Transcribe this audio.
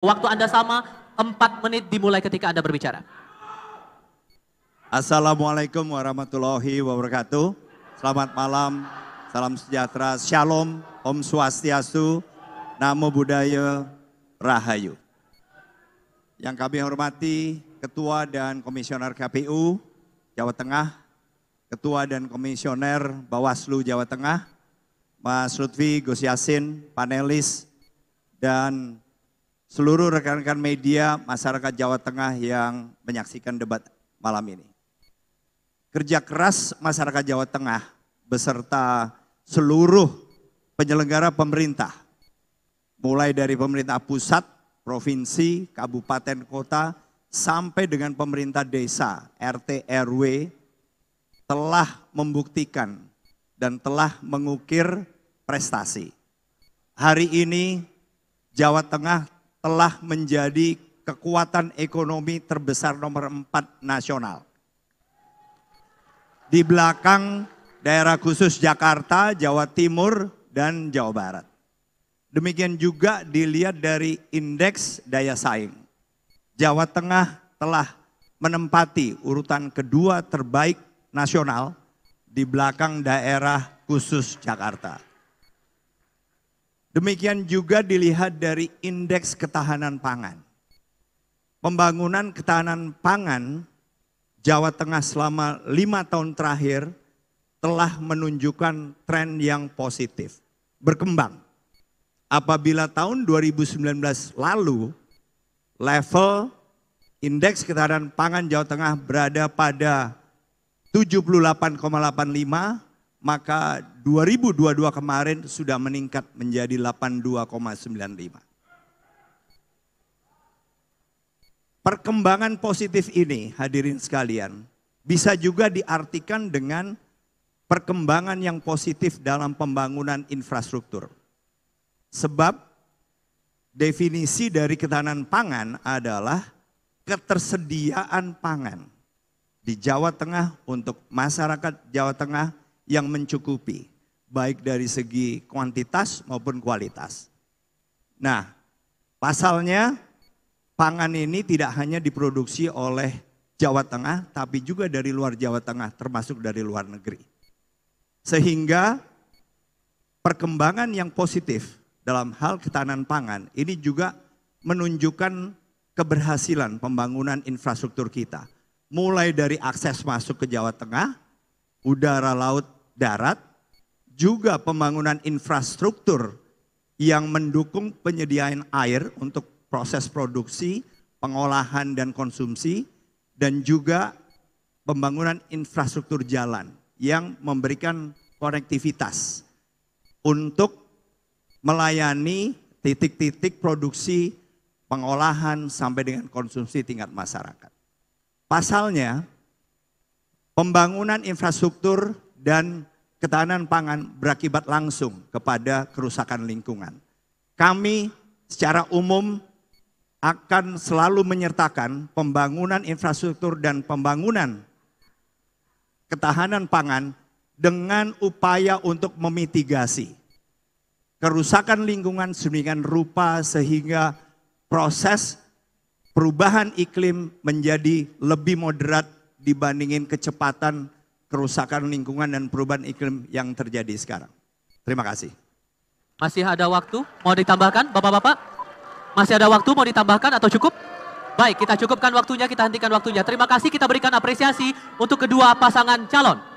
Waktu Anda sama, 4 menit dimulai ketika Anda berbicara. Assalamualaikum warahmatullahi wabarakatuh. Selamat malam, salam sejahtera, shalom, om swastiastu, namo buddhaya, rahayu. Yang kami hormati Ketua dan Komisioner KPU Jawa Tengah, Ketua dan Komisioner Bawaslu Jawa Tengah, Mas Lutfi Gus Yasin, panelis, dan seluruh rekan-rekan media masyarakat Jawa Tengah yang menyaksikan debat malam ini. Kerja keras masyarakat Jawa Tengah beserta seluruh penyelenggara pemerintah, mulai dari pemerintah pusat, provinsi, kabupaten, kota, sampai dengan pemerintah desa, RT, RW, telah membuktikan dan telah mengukir prestasi. Hari ini Jawa Tengah telah menjadi kekuatan ekonomi terbesar nomor empat nasional. Di belakang daerah khusus Jakarta, Jawa Timur, dan Jawa Barat. Demikian juga dilihat dari indeks daya saing. Jawa Tengah telah menempati urutan kedua terbaik nasional di belakang daerah khusus Jakarta. Demikian juga dilihat dari indeks ketahanan pangan. Pembangunan ketahanan pangan Jawa Tengah selama lima tahun terakhir telah menunjukkan tren yang positif, berkembang. Apabila tahun 2019 lalu level indeks ketahanan pangan Jawa Tengah berada pada 78,85 maka 2022 kemarin sudah meningkat menjadi 82,95. Perkembangan positif ini hadirin sekalian bisa juga diartikan dengan perkembangan yang positif dalam pembangunan infrastruktur. Sebab definisi dari ketahanan pangan adalah ketersediaan pangan di Jawa Tengah untuk masyarakat Jawa Tengah yang mencukupi, baik dari segi kuantitas maupun kualitas. Nah, pasalnya pangan ini tidak hanya diproduksi oleh Jawa Tengah, tapi juga dari luar Jawa Tengah, termasuk dari luar negeri. Sehingga perkembangan yang positif dalam hal ketahanan pangan ini juga menunjukkan keberhasilan pembangunan infrastruktur kita. Mulai dari akses masuk ke Jawa Tengah, udara laut darat, juga pembangunan infrastruktur yang mendukung penyediaan air untuk proses produksi, pengolahan dan konsumsi, dan juga pembangunan infrastruktur jalan yang memberikan konektivitas untuk melayani titik-titik produksi, pengolahan sampai dengan konsumsi tingkat masyarakat. Pasalnya, pembangunan infrastruktur dan ketahanan pangan berakibat langsung kepada kerusakan lingkungan. Kami secara umum akan selalu menyertakan pembangunan infrastruktur dan pembangunan ketahanan pangan dengan upaya untuk memitigasi kerusakan lingkungan sedemikian rupa sehingga proses perubahan iklim menjadi lebih moderat dibandingin kecepatan kerusakan lingkungan dan perubahan iklim yang terjadi sekarang. Terima kasih. Masih ada waktu? Mau ditambahkan, Bapak-Bapak? Masih ada waktu mau ditambahkan atau cukup? Baik, kita cukupkan waktunya, kita hentikan waktunya. Terima kasih, kita berikan apresiasi untuk kedua pasangan calon.